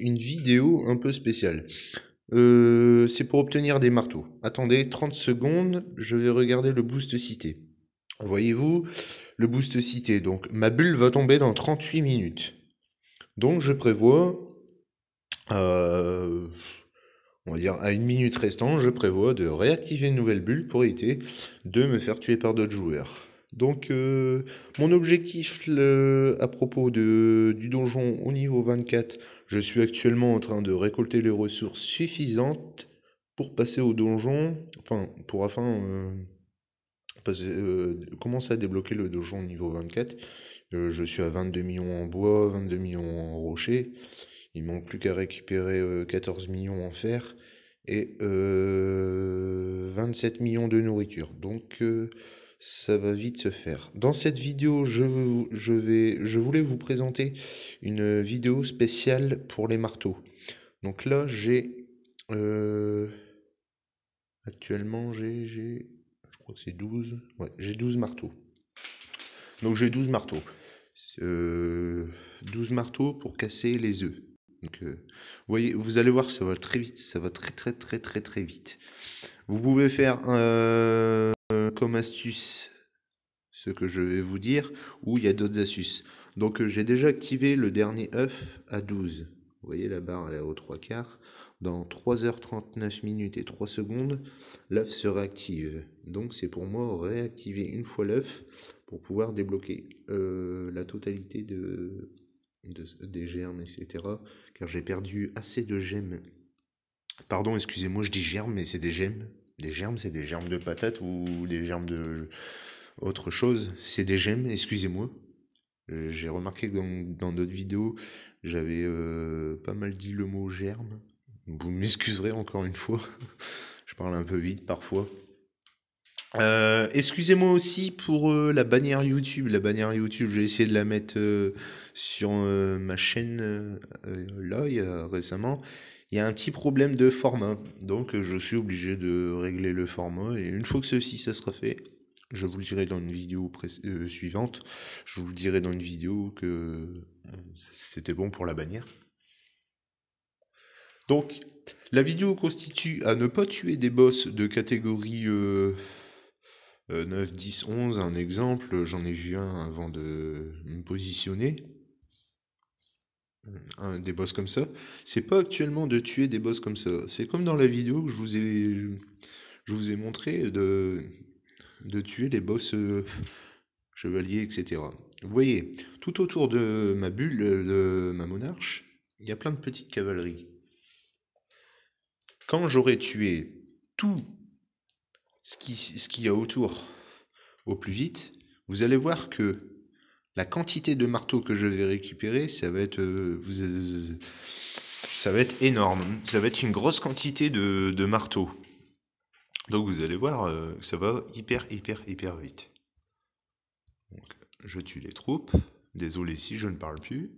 une vidéo un peu spéciale. Euh, c'est pour obtenir des marteaux. Attendez 30 secondes, je vais regarder le boost cité. Voyez-vous, le boost cité. Donc ma bulle va tomber dans 38 minutes. Donc je prévois, euh, on va dire à une minute restant, je prévois de réactiver une nouvelle bulle pour éviter de me faire tuer par d'autres joueurs. Donc euh, mon objectif à propos de, du donjon au niveau 24, je suis actuellement en train de récolter les ressources suffisantes pour passer au donjon, enfin, pour afin euh, euh, commencer à débloquer le donjon niveau 24. Euh, je suis à 22 millions en bois, 22 millions en rocher. Il manque plus qu'à récupérer 14 millions en fer et 27 millions de nourriture. Donc ça va vite se faire. Dans cette vidéo, je, veux, je, vais, je voulais vous présenter une vidéo spéciale pour les marteaux. Donc là, j'ai... Euh, actuellement, j'ai... Je crois que c'est 12. Ouais, j'ai 12 marteaux. Donc j'ai 12 marteaux. 12 euh, marteaux pour casser les œufs. Donc, euh, vous, voyez, vous allez voir, ça va très vite, ça va très très très très très vite. Vous pouvez faire comme astuce ce que je vais vous dire, ou il y a d'autres astuces. Donc euh, j'ai déjà activé le dernier œuf à 12. Vous voyez la barre elle est au 3 quarts. Dans 3h39 minutes et 3 secondes, l'œuf sera réactive. Donc c'est pour moi réactiver une fois l'œuf pour pouvoir débloquer euh, la totalité de, des germes, etc. Car j'ai perdu assez de gemmes. Pardon, excusez-moi, je dis germes, mais c'est des gemmes. Les germes, c'est des germes de patates ou des germes de autre chose. C'est des germes, excusez-moi. Euh, j'ai remarqué que dans d'autres vidéos, j'avais euh, pas mal dit le mot germe. Vous m'excuserez encore une fois. Je parle un peu vite parfois. Euh, excusez-moi aussi pour la bannière YouTube. La bannière YouTube, j'ai essayé de la mettre sur ma chaîne là récemment il y a un petit problème de format. Donc je suis obligé de régler le format. Et une fois que ceci, sera fait, je vous le dirai dans une vidéo euh, suivante. Je vous le dirai dans une vidéo que euh, c'était bon pour la bannière. Donc, la vidéo constitue à ne pas tuer des boss de catégorie 9, 10, 11. Un exemple, j'en ai vu un avant de me positionner. Mmh, des boss comme ça. C'est pas actuellement de tuer des boss comme ça. C'est comme dans la vidéo que je vous ai, je vous ai montré de, de tuer les boss euh, chevaliers, etc. Vous voyez, tout autour de ma bulle, de ma monarche, il y a plein de petites cavaleries. Quand j'aurai tué tout ce qui, ce qu'il y a autour au plus vite, vous allez voir que la quantité de marteaux que je vais récupérer, ça va être, euh, euh, ça va être énorme. Ça va être une grosse quantité de, de marteaux. Donc vous allez voir, euh, ça va hyper, hyper, hyper vite. je tue les troupes. Désolé si je ne parle plus.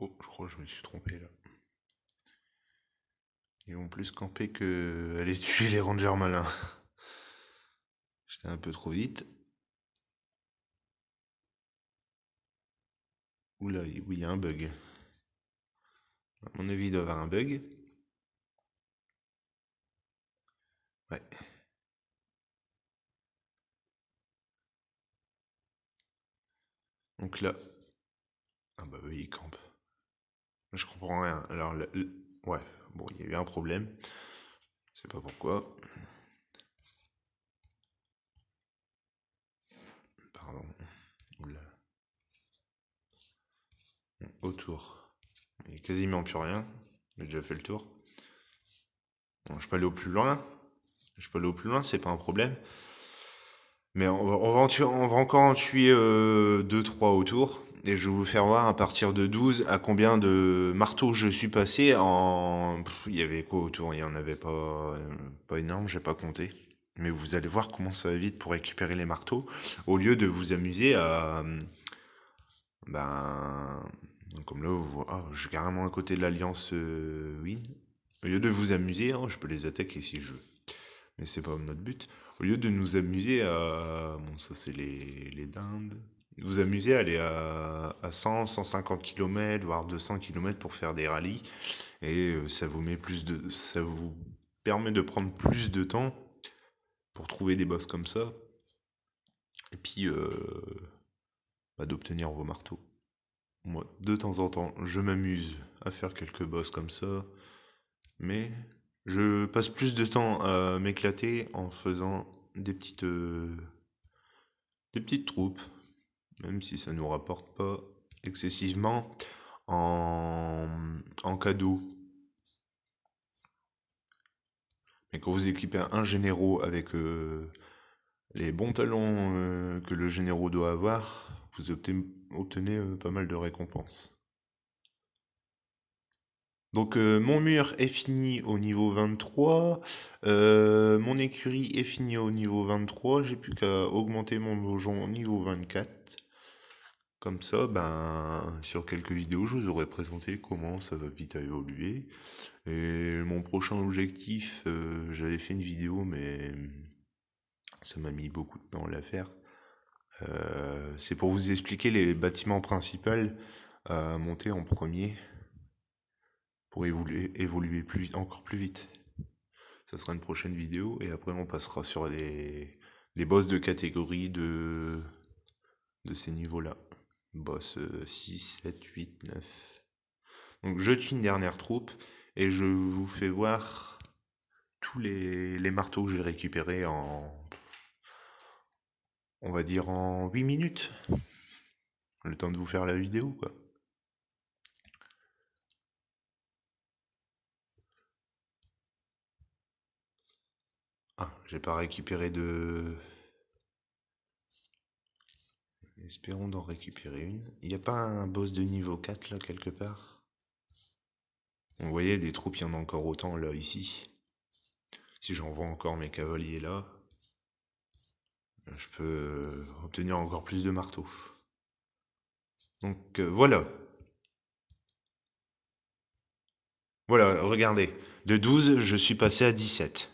Oh, je crois que je me suis trompé là. Ils vont plus camper que aller tuer les rangers malins. J'étais un peu trop vite. Oula, oui, il y a un bug. À mon avis, doit avoir un bug. Ouais. Donc là. Ah bah oui, il campe. Je comprends rien. Alors, ouais, bon, il y a eu un problème. Je sais pas pourquoi. Pardon. Oula. Autour. Il n'y a quasiment plus rien. J'ai déjà fait le tour. Bon, je peux aller au plus loin. Je peux aller au plus loin, c'est pas un problème. Mais on va, encore en tuer 2-3 euh, autour. Et je vais vous faire voir à partir de 12 à combien de marteaux je suis passé en... il y avait quoi autour Il n'y en avait pas, euh, pas énorme, j'ai pas compté. Mais vous allez voir comment ça va vite pour récupérer les marteaux. Au lieu de vous amuser à... Euh, ben... Comme là, ah, je suis carrément à côté de l'Alliance... oui. Au lieu de vous amuser, hein, je peux les attaquer si je veux mais c'est pas notre but. Au lieu de nous amuser à. Bon, ça, c'est les, les dindes. Vous amusez à aller à, 100, 150 km, voire 200 km pour faire des rallyes. Et euh, ça vous met plus de. Ça vous permet de prendre plus de temps pour trouver des boss comme ça. Et puis. Euh, bah, d'obtenir vos marteaux. Moi, de temps en temps, je m'amuse à faire quelques boss comme ça. Mais je passe plus de temps à m'éclater en faisant des petites, euh, des petites troupes, même si ça ne nous rapporte pas excessivement en, en cadeau. Mais quand vous équipez un généraux avec euh, les bons talons euh, que le généraux doit avoir, vous obtenez pas mal de récompenses. Donc euh, mon mur est fini au niveau 23, euh, mon écurie est finie au niveau 23, j'ai plus qu'à augmenter mon donjon au niveau 24. Comme ça, ben, sur quelques vidéos, je vous aurai présenté comment ça va vite évoluer. Et mon prochain objectif, euh, j'avais fait une vidéo, mais ça m'a mis beaucoup de temps à la faire. c'est pour vous expliquer les bâtiments principaux à monter en premier pour évoluer, plus, encore plus vite. Ça sera une prochaine vidéo et après on passera sur les, les boss de catégorie de, de ces niveaux-là. Boss 6, 7, 8, 9. Donc je tue une dernière troupe et je vous fais voir tous les, les marteaux que j'ai récupérés en, on va dire en 8 minutes. Le temps de vous faire la vidéo, quoi. Ah, j'ai pas récupéré de... Espérons d'en récupérer une. Il n'y a pas un boss de niveau 4 là quelque part Vous voyez, des troupes, il y en a encore autant là ici. Si j'envoie encore mes cavaliers là, je peux obtenir encore plus de marteaux. Donc euh, voilà. Voilà, regardez. De 12, je suis passé à 17.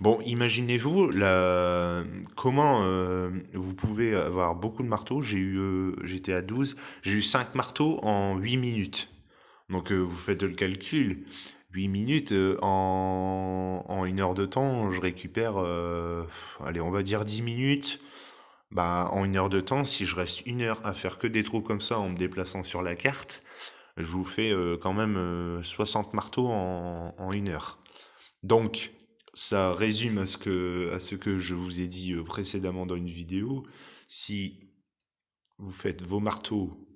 Bon, imaginez-vous la... comment euh, vous pouvez avoir beaucoup de marteaux. J'ai eu, euh, j'étais à 12, j'ai eu 5 marteaux en 8 minutes. Donc euh, vous faites le calcul. 8 minutes, en... en, une heure de temps, je récupère, allez, on va dire 10 minutes. Bah, en une heure de temps, si je reste une heure à faire que des trous comme ça en me déplaçant sur la carte, je vous fais quand même 60 marteaux en, en une heure. Donc, ça résume à ce, que, à ce que je vous ai dit euh, précédemment dans une vidéo. Si vous faites vos marteaux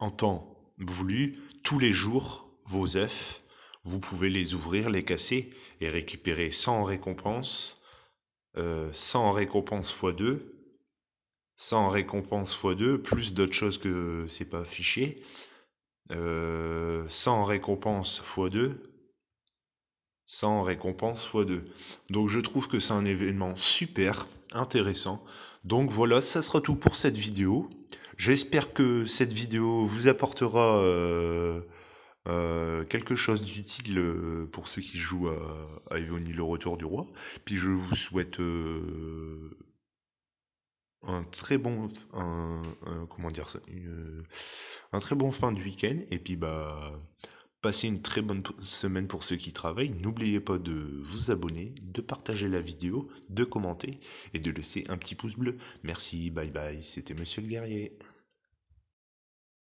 en temps voulu, tous les jours, vos œufs, vous pouvez les ouvrir, les casser et récupérer sans récompense euh, 100 récompense x2, sans récompense x2, plus d'autres choses que c'est pas affiché, euh, sans récompense x2, sans récompense x2. Donc je trouve que c'est un événement super intéressant. Donc voilà, ça sera tout pour cette vidéo. J'espère que cette vidéo vous apportera euh, euh, quelque chose d'utile euh, pour ceux qui jouent à, à le retour du roi. Puis je vous souhaite un très bon un, comment dire ça, un très bon fin de week-end et puis bah Passez une très bonne semaine pour ceux qui travaillent. N'oubliez pas de vous abonner, de partager la vidéo, de commenter et de laisser un petit pouce bleu. Merci, bye bye, c'était Monsieur le Guerrier.